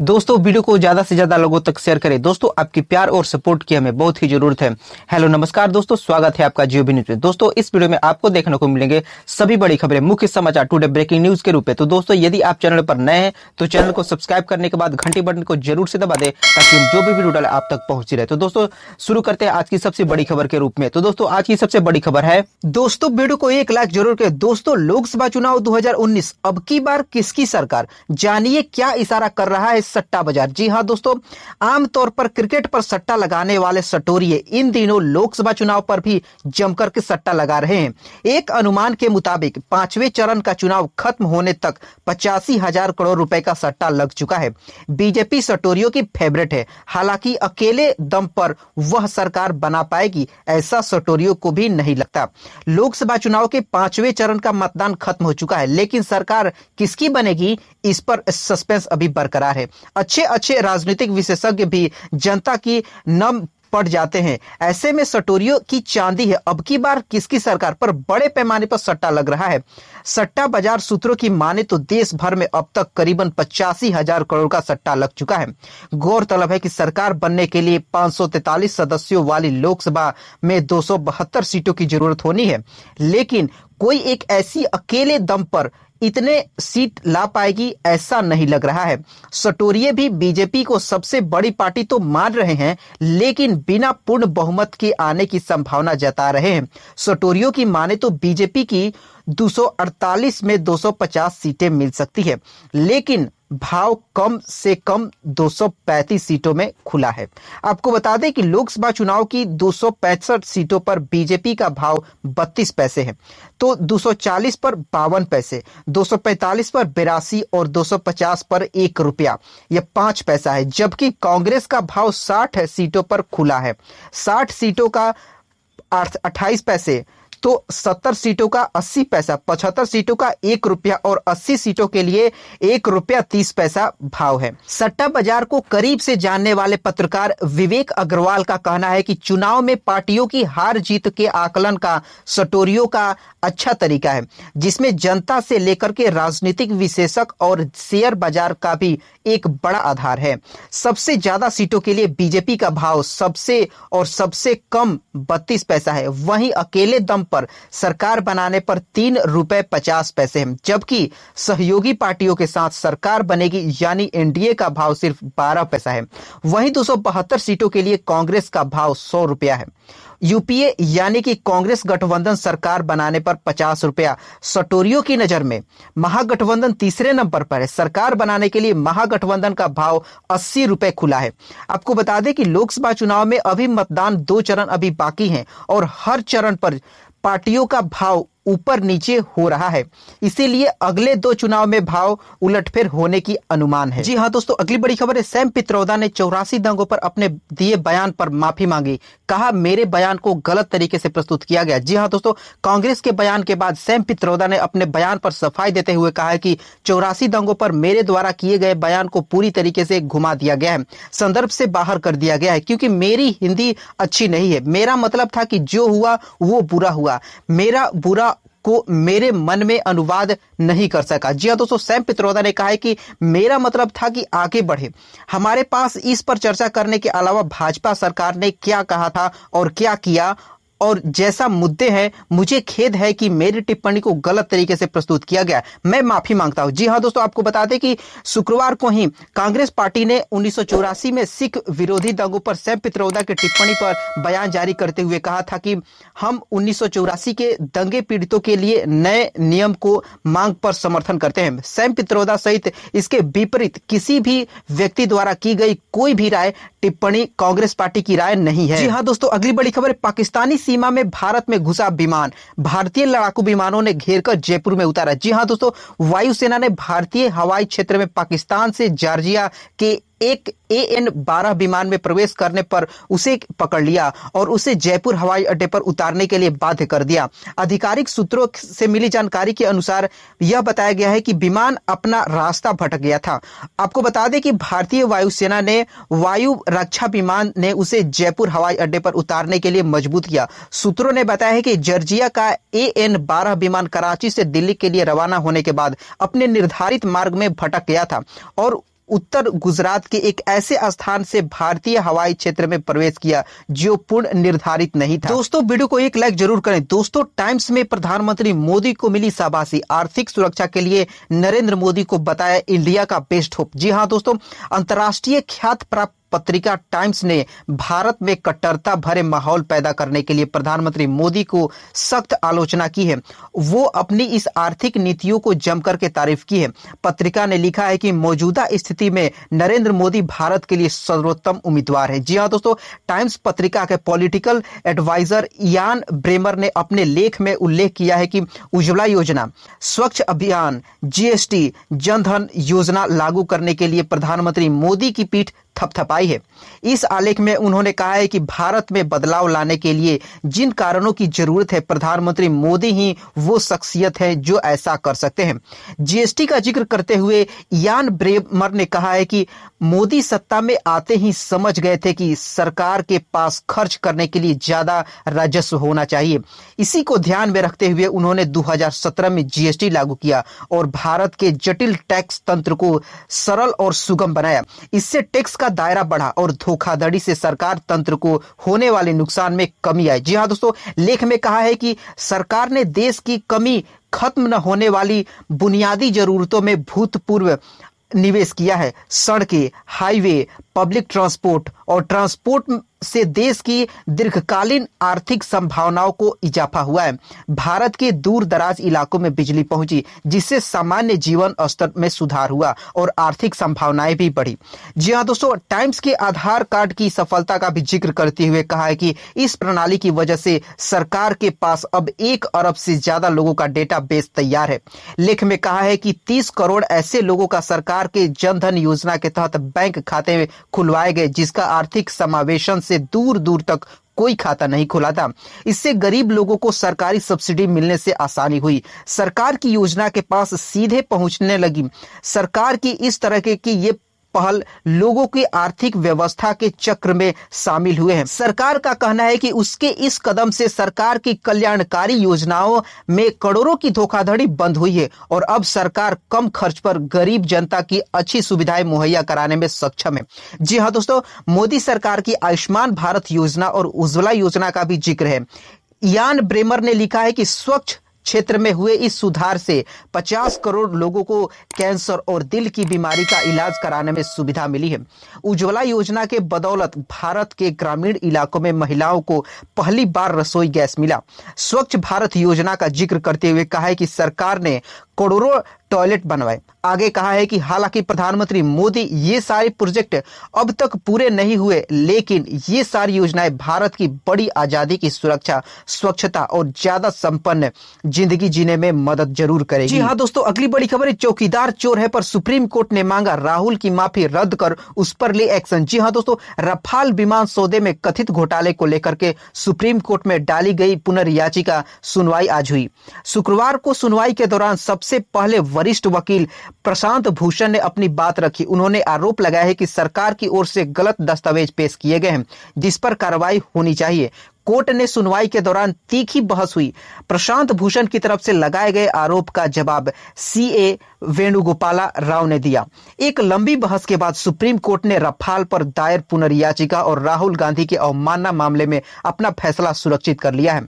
दोस्तों वीडियो को ज्यादा से ज्यादा लोगों तक शेयर करें दोस्तों आपकी प्यार और सपोर्ट की हमें बहुत ही जरूरत है हेलो नमस्कार दोस्तों स्वागत है आपका जियो न्यूज में दोस्तों इस वीडियो में आपको देखने को मिलेंगे सभी बड़ी खबरें मुख्य समाचार टुडे ब्रेकिंग न्यूज के रूप में तो दोस्तों यदि आप चैनल पर नए हैं तो चैनल को सब्सक्राइब करने के बाद घंटी बटन को जरूर से दबा दे ताकि हम जो भी वीडियो डाले आप तक पहुंच रहे तो दोस्तों शुरू करते हैं आज की सबसे बड़ी खबर के रूप में तो दोस्तों आज की सबसे बड़ी खबर है दोस्तों वीडियो को एक लाख जरूर के दोस्तों लोकसभा चुनाव दो अब की बार किसकी सरकार जानिए क्या इशारा कर रहा है सट्टा बाजार जी हाँ दोस्तों आमतौर पर क्रिकेट पर सट्टा लगाने वाले सटोरिये इन दिनों लोकसभा चुनाव पर भी जमकर के सट्टा लगा रहे हैं एक अनुमान के मुताबिक पांचवें चरण का चुनाव खत्म होने तक पचासी हजार करोड़ रुपए का सट्टा लग चुका है बीजेपी सटोरियों की फेवरेट है हालांकि अकेले दम पर वह सरकार बना पाएगी ऐसा सटोरियों को भी नहीं लगता लोकसभा चुनाव के पांचवें चरण का मतदान खत्म हो चुका है लेकिन सरकार किसकी बनेगी इस पर सस्पेंस अभी बरकरार है अच्छे अच्छे राजनीतिक विशेषज्ञ भी जनता की नम पड़ जाते हैं ऐसे में सटोरियो की चांदी है अब की बार किसकी सरकार पर बड़े पैमाने पर सट्टा लग रहा है सट्टा बाजार सूत्रों की माने तो देश भर में अब तक करीबन पचासी हजार करोड़ का सट्टा लग चुका है गौरतलब है कि सरकार बनने के लिए 543 सदस्यों वाली लोकसभा में दो सीटों की जरूरत होनी है लेकिन कोई एक ऐसी अकेले दम पर इतने सीट ला पाएगी ऐसा नहीं लग रहा है सटोरिये भी बीजेपी को सबसे बड़ी पार्टी तो मान रहे हैं लेकिन बिना पूर्ण बहुमत के आने की संभावना जता रहे हैं सटोरियो की माने तो बीजेपी की 248 में 250 सीटें मिल सकती है लेकिन भाव कम से कम 235 सीटों में खुला है आपको बता दें कि लोकसभा चुनाव की दो सीटों पर बीजेपी का भाव 32 पैसे है तो 240 पर बावन पैसे 245 पर बिरासी और 250 पर एक रुपया यह पांच पैसा है जबकि कांग्रेस का भाव 60 सीटों पर खुला है 60 सीटों का अट्ठाईस पैसे तो सत्तर सीटों का अस्सी पैसा पचहत्तर सीटों का एक रुपया और अस्सी सीटों के लिए एक रुपया तीस पैसा भाव है सट्टा बाजार को करीब से जानने वाले पत्रकार विवेक अग्रवाल का कहना है कि चुनाव में पार्टियों की हार जीत के आकलन का सटोरियों का अच्छा तरीका है जिसमें जनता से लेकर के राजनीतिक विशेषक और शेयर बाजार का भी एक बड़ा आधार है सबसे ज्यादा सीटों के लिए बीजेपी का भाव सबसे और सबसे कम बत्तीस पैसा है वहीं अकेले दम पर सरकार बनाने पर तीन रुपए पचास पैसे हैं जबकि सहयोगी पार्टियों के साथ सरकार बनेगी यानी एनडीए का भाव सिर्फ बारह पैसा है वहीं दो सीटों के लिए कांग्रेस का भाव सौ रुपया है यूपीए यानी कि कांग्रेस गठबंधन सरकार बनाने पर पचास रुपया सटोरियो की नजर में महागठबंधन तीसरे नंबर पर है सरकार बनाने के लिए महागठबंधन का भाव अस्सी रुपए खुला है आपको बता दें कि लोकसभा चुनाव में अभी मतदान दो चरण अभी बाकी हैं और हर चरण पर पार्टियों का भाव ऊपर नीचे हो रहा है इसीलिए अगले दो चुनाव में भाव उलटफेर होने की अनुमान है जी हाँ दोस्तों अगली बड़ी खबर है सैम पित्रोदा ने चौरासी दंगों पर अपने दिए बयान पर माफी मांगी कहा मेरे बयान को गलत तरीके से प्रस्तुत किया गया जी हाँ दोस्तों कांग्रेस के बयान के बाद सैम पित्रोदा ने अपने बयान पर सफाई देते हुए कहा है कि चौरासी दंगों पर मेरे द्वारा किए गए बयान को पूरी तरीके से घुमा दिया गया है संदर्भ से बाहर कर दिया गया है क्योंकि मेरी हिंदी अच्छी नहीं है मेरा मतलब था कि जो हुआ वो बुरा हुआ मेरा बुरा को मेरे मन में अनुवाद नहीं कर सका जी हाँ दोस्तों सैम पित्रोदा ने कहा है कि मेरा मतलब था कि आगे बढ़े हमारे पास इस पर चर्चा करने के अलावा भाजपा सरकार ने क्या कहा था और क्या किया और जैसा मुद्दे हैं मुझे खेद है कि मेरी टिप्पणी को गलत तरीके से प्रस्तुत किया गया मैं माफी मांगता हूं जी हाँ दोस्तों आपको बता दें कि शुक्रवार को ही कांग्रेस पार्टी ने उन्नीस में सिख विरोधी दंगों पर सैम पित्रोदा की टिप्पणी पर बयान जारी करते हुए कहा था कि हम उन्नीस के दंगे पीड़ितों के लिए नए नियम को मांग पर समर्थन करते हैं सैम पित्रोदा सहित इसके विपरीत किसी भी व्यक्ति द्वारा की गई कोई भी राय टिप्पणी कांग्रेस पार्टी की राय नहीं है जी हाँ दोस्तों अगली बड़ी खबर पाकिस्तानी सीमा में भारत में घुसा विमान भारतीय लड़ाकू विमानों ने कर जयपुर में उतारा जी हाँ दोस्तों वायुसेना ने भारतीय हवाई क्षेत्र में पाकिस्तान से जार्जिया के एक ए एन बारह विमान में प्रवेश करने पर उसे पकड़ लिया और उसे जयपुर हवाई अड्डे पर उतारने के लिए बाध्य कर दिया आधिकारिक सूत्रों से मिली जानकारी के अनुसार यह बताया गया है कि विमान अपना रास्ता भटक गया था आपको बता दें कि भारतीय वायुसेना ने वायु रक्षा विमान ने उसे जयपुर हवाई अड्डे पर उतारने के लिए मजबूत किया सूत्रों ने बताया है कि जर्जिया का ए एन बारह विमान कराची से दिल्ली के लिए रवाना होने के बाद अपने निर्धारित मार्ग में भटक गया था और उत्तर गुजरात के एक ऐसे स्थान से भारतीय हवाई क्षेत्र में प्रवेश किया जो पूर्ण निर्धारित नहीं था दोस्तों वीडियो को एक लाइक जरूर करें दोस्तों टाइम्स में प्रधानमंत्री मोदी को मिली शाबाशी आर्थिक सुरक्षा के लिए नरेंद्र मोदी को बताया इंडिया का बेस्ट होप जी हाँ दोस्तों अंतर्राष्ट्रीय ख्यात प्राप्त पत्रिका टाइम्स ने भारत में कट्टरता भरे माहौल पैदा करने के लिए प्रधानमंत्री मोदी को सख्त आलोचना की है वो अपनी इस आर्थिक नीतियों को जमकर के तारीफ की है पत्रिका ने लिखा है कि मौजूदा स्थिति में नरेंद्र मोदी भारत के लिए सर्वोत्तम उम्मीदवार है जी हाँ दोस्तों टाइम्स पत्रिका के पॉलिटिकल एडवाइजर यान ब्रेमर ने अपने लेख में उल्लेख किया है कि उज्ज्वला योजना स्वच्छ अभियान जीएसटी जनधन योजना लागू करने के लिए प्रधानमंत्री मोदी की पीठ थपथपाई है इस आलेख में उन्होंने कहा है कि भारत में बदलाव लाने के लिए जिन कारणों की जरूरत है प्रधानमंत्री मोदी ही वो शख्सियत है जो ऐसा कर सकते हैं जीएसटी का जिक्र करते हुए यान ब्रेमर ने कहा है कि मोदी सत्ता में आते ही समझ गए थे कि सरकार के पास खर्च करने के लिए ज्यादा राजस्व होना चाहिए इसी को ध्यान में रखते हुए उन्होंने 2017 में जीएसटी लागू किया और भारत के जटिल टैक्स तंत्र को सरल और सुगम बनाया इससे टैक्स का का दायरा बढ़ा और धोखाधड़ी से सरकार तंत्र को होने वाले नुकसान में कमी आई जी हाँ दोस्तों लेख में कहा है कि सरकार ने देश की कमी खत्म न होने वाली बुनियादी जरूरतों में भूतपूर्व निवेश किया है सड़कें हाईवे पब्लिक ट्रांसपोर्ट और ट्रांसपोर्ट से देश की दीर्घकालीन आर्थिक संभावनाओं को इजाफा हुआ है भारत के दूर दराज इलाकों में बिजली पहुंची जिससे सामान्य जीवन स्तर में सुधार हुआ और आर्थिक संभावनाएं भी बढ़ी जी हाँ दोस्तों टाइम्स के आधार कार्ड की सफलता का भी जिक्र करते हुए कहा है कि इस प्रणाली की वजह से सरकार के पास अब एक अरब से ज्यादा लोगों का डेटा बेस तैयार है लेख में कहा है कि तीस करोड़ ऐसे लोगों का सरकार के जनधन योजना के तहत बैंक खाते में खुलवाए गए जिसका आर्थिक समावेशन से दूर दूर तक कोई खाता नहीं खुला था इससे गरीब लोगों को सरकारी सब्सिडी मिलने से आसानी हुई सरकार की योजना के पास सीधे पहुंचने लगी सरकार की इस तरह के की ये पहल लोगों की आर्थिक व्यवस्था के चक्र में शामिल हुए हैं सरकार का कहना है कि उसके इस कदम से सरकार की कल्याणकारी योजनाओं में करोड़ों की धोखाधड़ी बंद हुई है और अब सरकार कम खर्च पर गरीब जनता की अच्छी सुविधाएं मुहैया कराने में सक्षम है जी हाँ दोस्तों मोदी सरकार की आयुष्मान भारत योजना और उज्ज्वला योजना का भी जिक्र है यान ब्रेमर ने लिखा है कि स्वच्छ क्षेत्र में हुए इस सुधार से 50 करोड़ लोगों को कैंसर और दिल की बीमारी का इलाज कराने में सुविधा मिली है उज्ज्वला योजना के बदौलत भारत के ग्रामीण इलाकों में महिलाओं को पहली बार रसोई गैस मिला स्वच्छ भारत योजना का जिक्र करते हुए कहा है कि सरकार ने करोड़ों टॉयलेट बनवाए आगे कहा है कि हालांकि प्रधानमंत्री मोदी ये सारे प्रोजेक्ट अब तक पूरे नहीं हुए लेकिन ये सारी योजनाएं भारत की बड़ी आजादी की सुरक्षा स्वच्छता और ज्यादा संपन्न जिंदगी जीने में मदद जरूर करेगी जी हाँ दोस्तों अगली बड़ी खबर है चौकीदार चोर है पर सुप्रीम कोर्ट ने मांगा राहुल की माफी रद्द कर उस पर ले एक्शन जी हाँ दोस्तों रफाल विमान सौदे में कथित घोटाले को लेकर के सुप्रीम कोर्ट में डाली गई पुनर्याचिका सुनवाई आज हुई शुक्रवार को सुनवाई के दौरान सबसे पहले वरिष्ठ वकील प्रशांत भूषण ने अपनी बात रखी उन्होंने आरोप लगाया है कि सरकार की ओर से गलत दस्तावेज पेश किए गए हैं जिस पर कार्रवाई होनी चाहिए कोर्ट ने सुनवाई के दौरान तीखी बहस हुई प्रशांत भूषण की तरफ से लगाए गए आरोप का जवाब सी ए वेणुगोपाला राव ने दिया एक लंबी बहस के बाद सुप्रीम कोर्ट ने रफाल पर दायर पुनर्याचिका और राहुल गांधी के अवमानना मामले में अपना फैसला सुरक्षित कर लिया है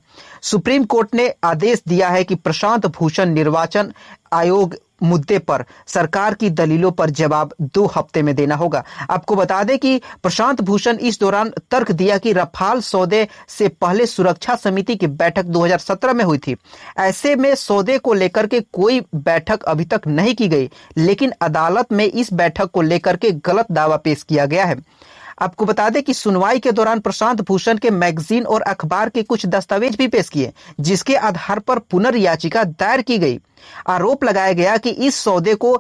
सुप्रीम कोर्ट ने आदेश दिया है कि प्रशांत भूषण निर्वाचन आयोग मुद्दे पर सरकार की दलीलों पर जवाब दो हफ्ते में देना होगा आपको बता दें कि प्रशांत भूषण इस दौरान तर्क दिया कि रफाल सौदे से पहले सुरक्षा समिति की बैठक 2017 में हुई थी ऐसे में सौदे को लेकर के कोई बैठक अभी तक नहीं की गई लेकिन अदालत में इस बैठक को लेकर के गलत दावा पेश किया गया है आपको बता दें कि सुनवाई के दौरान प्रशांत भूषण के मैगजीन और अखबार के कुछ दस्तावेज भी पेश किए जिसके आधार पर पुनर्याचिका दायर की गई आरोप लगाया गया कि इस सौदे को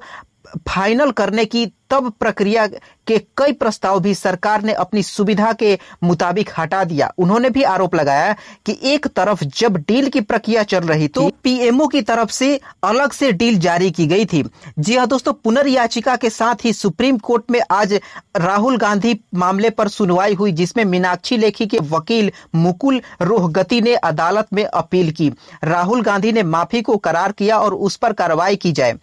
फाइनल करने की तब प्रक्रिया के कई प्रस्ताव भी सरकार ने अपनी सुविधा के मुताबिक हटा दिया उन्होंने भी आरोप लगाया कि एक तरफ जब डील की प्रक्रिया चल रही थी तो पीएमओ की तरफ से अलग से डील जारी की गई थी जी हाँ दोस्तों पुनर्याचिका के साथ ही सुप्रीम कोर्ट में आज राहुल गांधी मामले पर सुनवाई हुई जिसमें मीनाक्षी लेखी के वकील मुकुल रोहगति ने अदालत में अपील की राहुल गांधी ने माफी को करार किया और उस पर कार्रवाई की जाए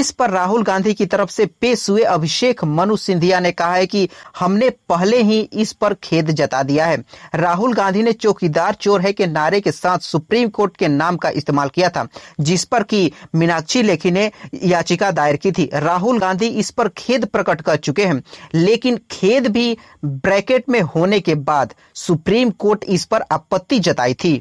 इस पर राहुल गांधी की तरफ से पेश हुए अभिषेक अभिषेक मनु सिंधिया ने कहा है कि हमने पहले ही इस पर खेद जता दिया है राहुल गांधी ने चौकीदार चोर है के नारे के साथ सुप्रीम कोर्ट के नाम का इस्तेमाल किया था जिस पर की मीनाक्षी लेखी ने याचिका दायर की थी राहुल गांधी इस पर खेद प्रकट कर चुके हैं लेकिन खेद भी ब्रैकेट में होने के बाद सुप्रीम कोर्ट इस पर आपत्ति जताई थी